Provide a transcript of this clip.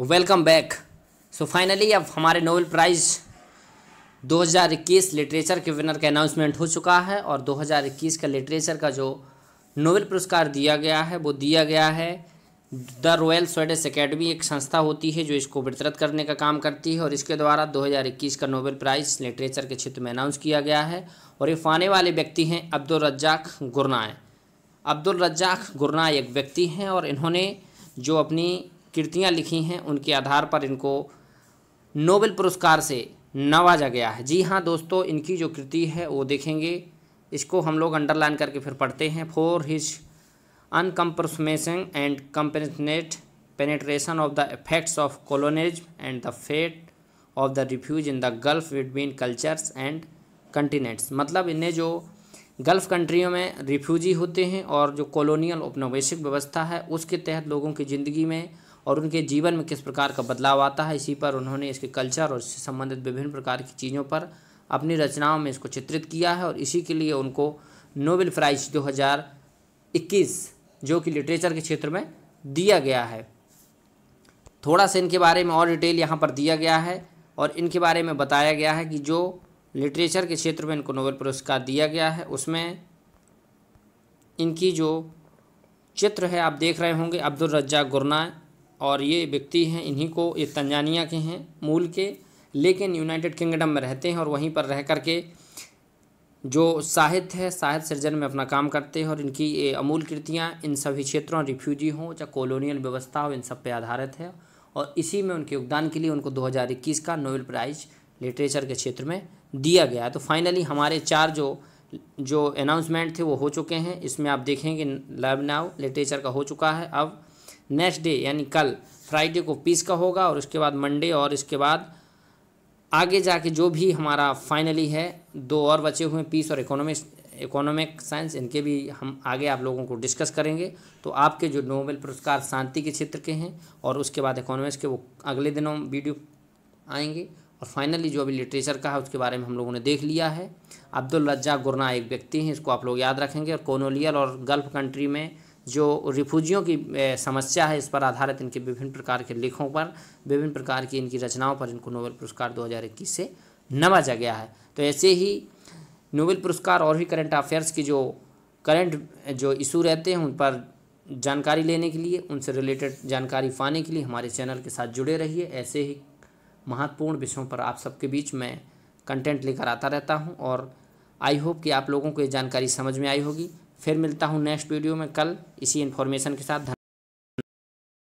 welcome back so finally अब हमारे Nobel prize 2021 literature के विनर का अनाउंसमेंट हो चुका है और 2021 का लिटरेचर का जो नोबेल पुरस्कार दिया गया है वो दिया गया है द रॉयल स्वेडिश एकेडमी एक संस्था होती है जो इसको वितरित करने का काम करती है और इसके द्वारा 2021 का नोबेल प्राइज़ लिटरेचर के क्षेत्र में अनाउंस किया गया है और ये पाने वाले व्यक्ति हैं अब्दुल रज्जाक गुरनाए अब्दुल रज्जाक गुरनाए एक व्यक्ति हैं और इन्होंने जो अपनी कृतियाँ लिखी हैं उनके आधार पर इनको नोबेल पुरस्कार से नवाजा गया है जी हाँ दोस्तों इनकी जो कृति है वो देखेंगे इसको हम लोग अंडरलाइन करके फिर पढ़ते हैं for his uncompromising and compassionate penetration of the effects of colonialism and the fate of the refugee in the gulf between cultures and continents मतलब इन्हें जो गल्फ़ कंट्रियों में रिफ्यूजी होते हैं और जो कॉलोनियल उपनिवेशिक व्यवस्था है उसके तहत लोगों की ज़िंदगी में और उनके जीवन में किस प्रकार का बदलाव आता है इसी पर उन्होंने इसके कल्चर और इससे संबंधित विभिन्न प्रकार की चीज़ों पर अपनी रचनाओं में इसको चित्रित किया है और इसी के लिए उनको नोबेल प्राइज़ दो जो कि लिटरेचर के क्षेत्र में दिया गया है थोड़ा सा इनके बारे में और डिटेल यहाँ पर दिया गया है और इनके बारे में बताया गया है कि जो लिटरेचर के क्षेत्र में इनको नोबेल पुरस्कार दिया गया है उसमें इनकी जो चित्र है आप देख रहे होंगे अब्दुल रज्जा गुरना और ये व्यक्ति हैं इन्हीं को ये तंजानिया के हैं मूल के लेकिन यूनाइटेड किंगडम में रहते हैं और वहीं पर रह कर के जो साहित्य है साहित्य सृजन में अपना काम करते हैं और इनकी ये अमूल कृतियाँ इन सभी क्षेत्रों रिफ्यूजी हों चाहे कॉलोनियल व्यवस्था हो इन सब पे आधारित है और इसी में उनके योगदान के लिए उनको 2021 का नोबेल प्राइज़ लिटरेचर के क्षेत्र में दिया गया तो फाइनली हमारे चार जो जो अनाउंसमेंट थे वो हो चुके हैं इसमें आप देखेंगे लैब नाव लिटरेचर का हो चुका है अब नेक्स्ट डे यानी कल फ्राइडे को पीस का होगा और उसके बाद मंडे और इसके बाद आगे जाके जो भी हमारा फाइनली है दो और बचे हुए पीस और इकोनॉमिक्स इकोनॉमिक साइंस इनके भी हम आगे आप लोगों को डिस्कस करेंगे तो आपके जो नोबेल पुरस्कार शांति के क्षेत्र के हैं और उसके बाद इकोनॉमिक्स के वो अगले दिनों वीडियो आएंगे और फाइनली जो अभी लिटरेचर का है उसके बारे में हम लोगों ने देख लिया है अब्दुल रज्जा गुरना एक व्यक्ति हैं इसको आप लोग याद रखेंगे और कोनोलियल और गल्फ कंट्री में जो रिफ्यूजियों की समस्या है इस पर आधारित इनके विभिन्न प्रकार के लेखों पर विभिन्न प्रकार की इनकी रचनाओं पर इनको नोबेल पुरस्कार 2021 से नवाजा गया है तो ऐसे ही नोबेल पुरस्कार और भी करंट अफेयर्स की जो करंट जो इशू रहते हैं उन पर जानकारी लेने के लिए उनसे रिलेटेड जानकारी पाने के लिए हमारे चैनल के साथ जुड़े रहिए ऐसे ही महत्वपूर्ण विषयों पर आप सबके बीच मैं कंटेंट लेकर आता रहता हूं और आई होप कि आप लोगों को ये जानकारी समझ में आई होगी फिर मिलता हूँ नेक्स्ट वीडियो में कल इसी इन्फॉर्मेशन के साथ